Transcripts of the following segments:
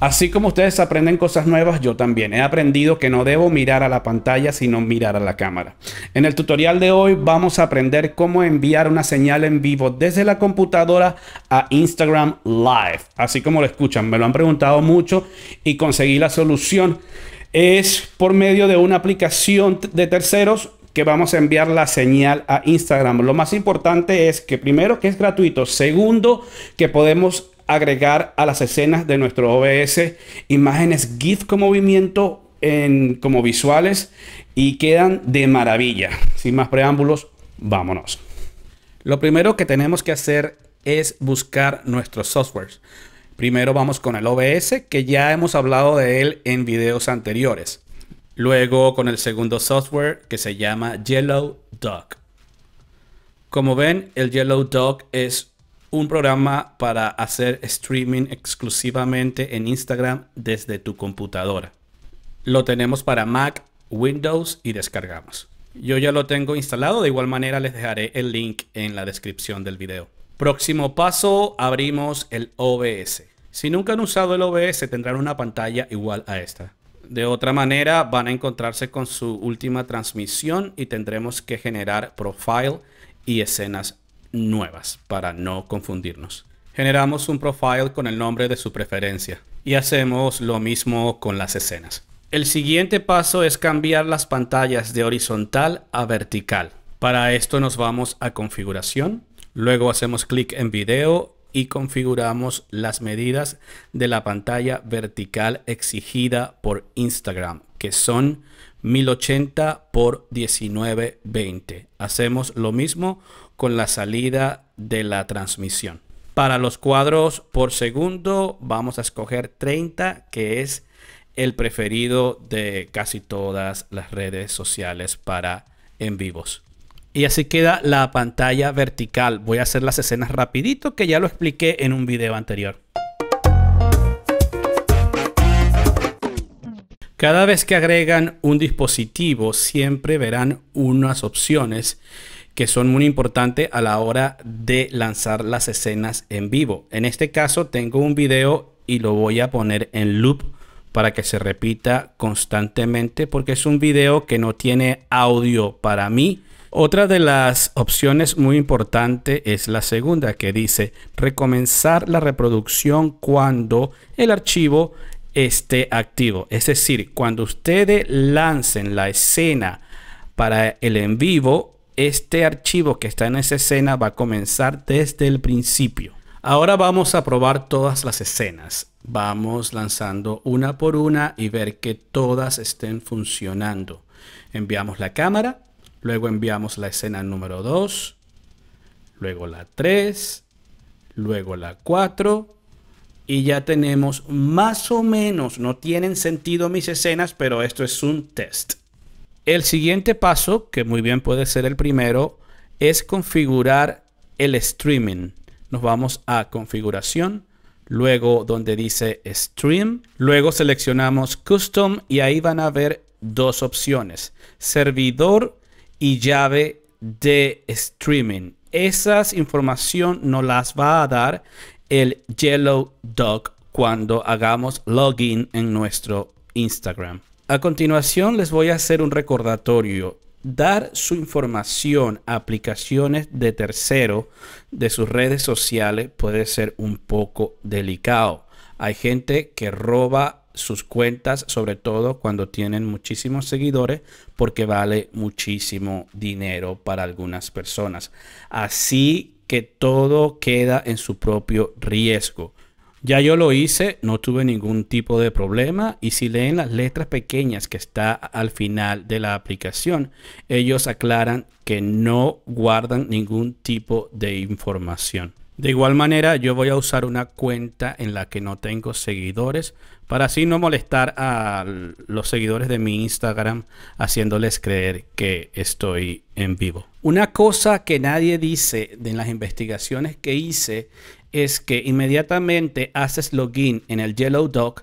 Así como ustedes aprenden cosas nuevas, yo también he aprendido que no debo mirar a la pantalla, sino mirar a la cámara. En el tutorial de hoy vamos a aprender cómo enviar una señal en vivo desde la computadora a Instagram Live. Así como lo escuchan, me lo han preguntado mucho y conseguí la solución. Es por medio de una aplicación de terceros que vamos a enviar la señal a Instagram. Lo más importante es que primero que es gratuito, segundo que podemos agregar a las escenas de nuestro OBS imágenes GIF con movimiento como visuales y quedan de maravilla. Sin más preámbulos, vámonos. Lo primero que tenemos que hacer es buscar nuestros softwares. Primero vamos con el OBS, que ya hemos hablado de él en videos anteriores. Luego con el segundo software que se llama Yellow Dog. Como ven, el Yellow Dog es un programa para hacer streaming exclusivamente en Instagram desde tu computadora. Lo tenemos para Mac, Windows y descargamos. Yo ya lo tengo instalado, de igual manera les dejaré el link en la descripción del video. Próximo paso, abrimos el OBS. Si nunca han usado el OBS tendrán una pantalla igual a esta. De otra manera van a encontrarse con su última transmisión y tendremos que generar profile y escenas nuevas para no confundirnos. Generamos un profile con el nombre de su preferencia y hacemos lo mismo con las escenas. El siguiente paso es cambiar las pantallas de horizontal a vertical. Para esto nos vamos a configuración, luego hacemos clic en video y configuramos las medidas de la pantalla vertical exigida por Instagram, que son 1080 por 1920. Hacemos lo mismo con la salida de la transmisión. Para los cuadros por segundo vamos a escoger 30, que es el preferido de casi todas las redes sociales para en vivos. Y así queda la pantalla vertical. Voy a hacer las escenas rapidito que ya lo expliqué en un video anterior. Cada vez que agregan un dispositivo siempre verán unas opciones que son muy importantes a la hora de lanzar las escenas en vivo. En este caso tengo un video y lo voy a poner en loop para que se repita constantemente porque es un video que no tiene audio para mí. Otra de las opciones muy importante es la segunda que dice recomenzar la reproducción cuando el archivo esté activo. Es decir, cuando ustedes lancen la escena para el en vivo, este archivo que está en esa escena va a comenzar desde el principio. Ahora vamos a probar todas las escenas. Vamos lanzando una por una y ver que todas estén funcionando. Enviamos la cámara, luego enviamos la escena número 2, luego la 3, luego la 4 y ya tenemos más o menos, no tienen sentido mis escenas, pero esto es un test. El siguiente paso, que muy bien puede ser el primero, es configurar el streaming. Nos vamos a configuración, luego donde dice stream, luego seleccionamos custom y ahí van a ver dos opciones, servidor y llave de streaming. Esas información nos las va a dar el Yellow Dog cuando hagamos login en nuestro Instagram. A continuación les voy a hacer un recordatorio. Dar su información a aplicaciones de tercero de sus redes sociales puede ser un poco delicado. Hay gente que roba sus cuentas, sobre todo cuando tienen muchísimos seguidores, porque vale muchísimo dinero para algunas personas. Así que todo queda en su propio riesgo. Ya yo lo hice, no tuve ningún tipo de problema y si leen las letras pequeñas que está al final de la aplicación, ellos aclaran que no guardan ningún tipo de información. De igual manera, yo voy a usar una cuenta en la que no tengo seguidores para así no molestar a los seguidores de mi Instagram haciéndoles creer que estoy en vivo. Una cosa que nadie dice de las investigaciones que hice es que inmediatamente haces login en el Yellow Dog,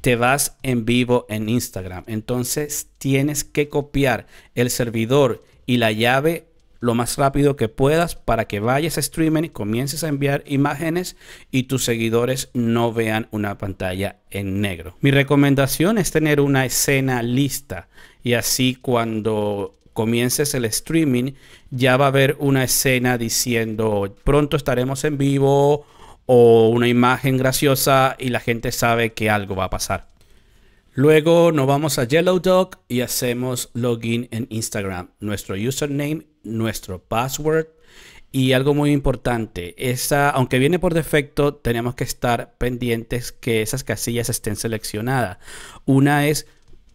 te vas en vivo en Instagram. Entonces tienes que copiar el servidor y la llave lo más rápido que puedas para que vayas a streaming, comiences a enviar imágenes y tus seguidores no vean una pantalla en negro. Mi recomendación es tener una escena lista y así cuando comiences el streaming, ya va a haber una escena diciendo pronto estaremos en vivo o una imagen graciosa y la gente sabe que algo va a pasar. Luego nos vamos a Yellow Dog y hacemos login en Instagram, nuestro username, nuestro password y algo muy importante, esa, aunque viene por defecto, tenemos que estar pendientes que esas casillas estén seleccionadas. Una es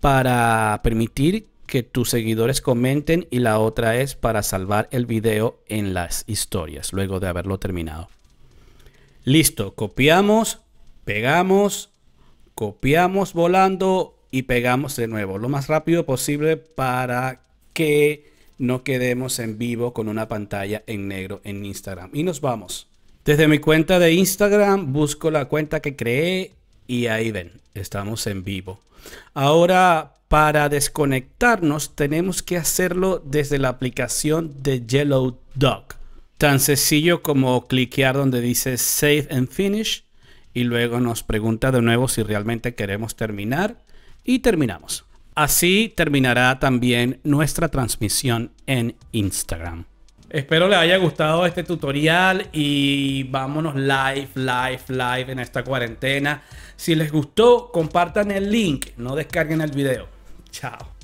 para permitir que tus seguidores comenten y la otra es para salvar el video en las historias luego de haberlo terminado. Listo, copiamos, pegamos, copiamos volando y pegamos de nuevo lo más rápido posible para que no quedemos en vivo con una pantalla en negro en Instagram. Y nos vamos. Desde mi cuenta de Instagram busco la cuenta que creé y ahí ven, estamos en vivo. Ahora para desconectarnos tenemos que hacerlo desde la aplicación de Yellow Dog. Tan sencillo como cliquear donde dice Save and Finish y luego nos pregunta de nuevo si realmente queremos terminar y terminamos. Así terminará también nuestra transmisión en Instagram. Espero les haya gustado este tutorial y vámonos live, live, live en esta cuarentena. Si les gustó, compartan el link, no descarguen el video. Tchau.